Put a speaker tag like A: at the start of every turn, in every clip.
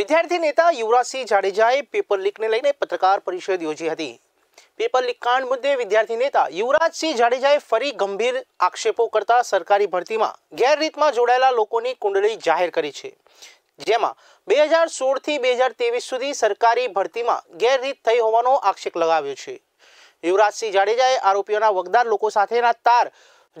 A: વિદ્યાર્થી નેતા યુવરાજસિંહ જાડેજાએ પેપર લીકને લઈને પત્રકાર પરિષદ યોજી હતી પેપર લીક કાંડ મુદ્દે વિદ્યાર્થી નેતા યુવરાજસિંહ જાડેજાએ ફરી ગંભીર આક્ષેપો કરતા સરકારી ભરતીમાં ગેરરીતમાં જોડાયેલા લોકોની કુંડળી જાહેર કરી છે જેમાં બે હજાર સોળથી બે હજાર તેવીસ સુધી સરકારી ભરતીમાં ગેરરીત થઈ હોવાનો આક્ષેપ લગાવ્યો છે યુવરાજસિંહ જાડેજાએ આરોપીઓના વગદાર લોકો સાથેના તાર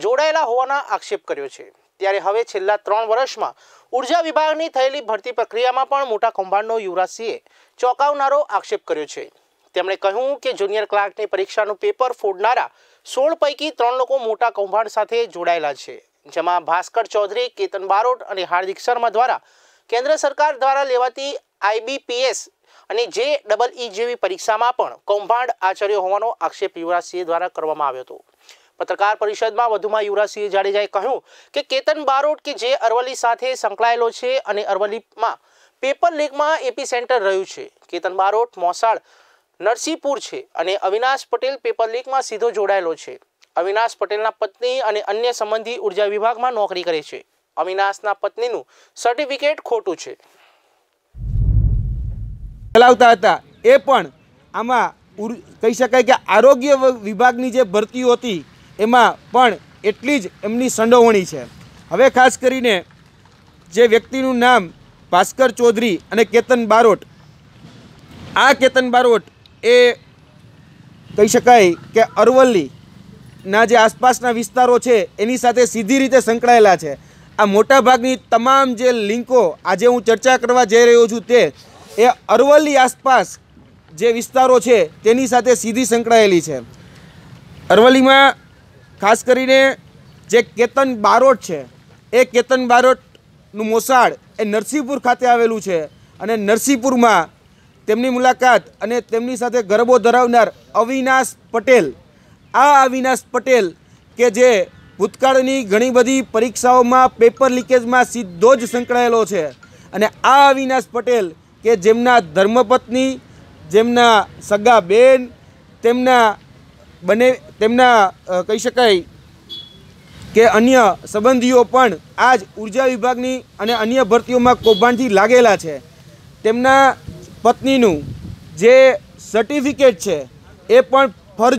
A: જોડાયેલા હોવાના આક્ષેપ કર્યો છે ત્યારે હવે છેલ્લા ત્રણ વર્ષમાં ઉર્જા વિભાગની થયેલી ભરતી પ્રક્રિયામાં પણ મોટા કૌભાંડનો યુવરાજસિંહે ચોંકાવનારો આક્ષેપ કર્યો છે તેમણે કહ્યું કે જુનિયર ક્લાર્કની પરીક્ષાનું પેપર ફોડનારા સોળ પૈકી ત્રણ લોકો મોટા કૌભાંડ સાથે જોડાયેલા છે જેમાં ભાસ્કર ચૌધરી કેતન બારોટ અને હાર્દિક શર્મા દ્વારા કેન્દ્ર સરકાર દ્વારા લેવાતી આઈબીપીએસ અને જે ડબલ ઈ જેવી પરીક્ષામાં પણ કૌભાંડ આચર્યો હોવાનો આક્ષેપ યુવરાજસિંહ દ્વારા કરવામાં આવ્યો હતો પત્રકાર પરિષદમાં વધુમાં યુવરાજસિંહ જાડેજાએ કહ્યું કે કેતન બારોટ કે જે અરવલ્લી સાથે સંકળાયેલો છે અને અરવલ્લીમાં પેપર લીગમાં એપી સેન્ટર રહ્યું છે કેતન બારોટ મોસાળ નરસિંહપુર છે અને અવિનાશ પટેલ પેપર લીગમાં સીધો જોડાયેલો છે અવિનાશ પટેલના પત્ની અને અન્ય સંબંધી ઉર્જા વિભાગમાં નોકરી કરે છે અવિનાશના પત્નીનું સર્ટિફિકેટ ખોટું છે
B: ચલાવતા હતા એ પણ આમાં કહી શકાય કે આરોગ્ય વિભાગની જે ભરતીઓ હતી એમાં પણ એટલી જ એમની સંડોવણી છે હવે ખાસ કરીને જે વ્યક્તિનું નામ ભાસ્કર ચૌધરી અને કેતન બારોટ આ કેતન બારોટ એ કહી શકાય કે અરવલ્લીના જે આસપાસના વિસ્તારો છે એની સાથે સીધી રીતે સંકળાયેલા છે આ મોટાભાગની તમામ જે લિંકો આજે હું ચર્ચા કરવા જઈ રહ્યો છું તે એ અરવલ્લી આસપાસ જે વિસ્તારો છે તેની સાથે સીધી સંકળાયેલી છે અરવલ્લીમાં ખાસ કરીને જે કેતન બારોટ છે એ કેતન બારોટનું મોસાળ એ નરસિંહપુર ખાતે આવેલું છે અને નરસિંહપુરમાં તેમની મુલાકાત અને તેમની સાથે ગરબો ધરાવનાર અવિનાશ પટેલ આ અવિનાશ પટેલ કે જે ભૂતકાળની ઘણી બધી પરીક્ષાઓમાં પેપર લીકેજમાં સીધો જ સંકળાયેલો છે અને આ અવિનાશ પટેલ કે જેમના ધર્મપત્ની જેમના સગા બેન તેમના બને તેમના કહી શકાય કે અન્ય સંબંધીઓ પણ આ જ ઉર્જા વિભાગની અને અન્ય ભરતીઓમાં કૌભાંડથી લાગેલા છે તેમના પત્નીનું જે સર્ટિફિકેટ છે એ પણ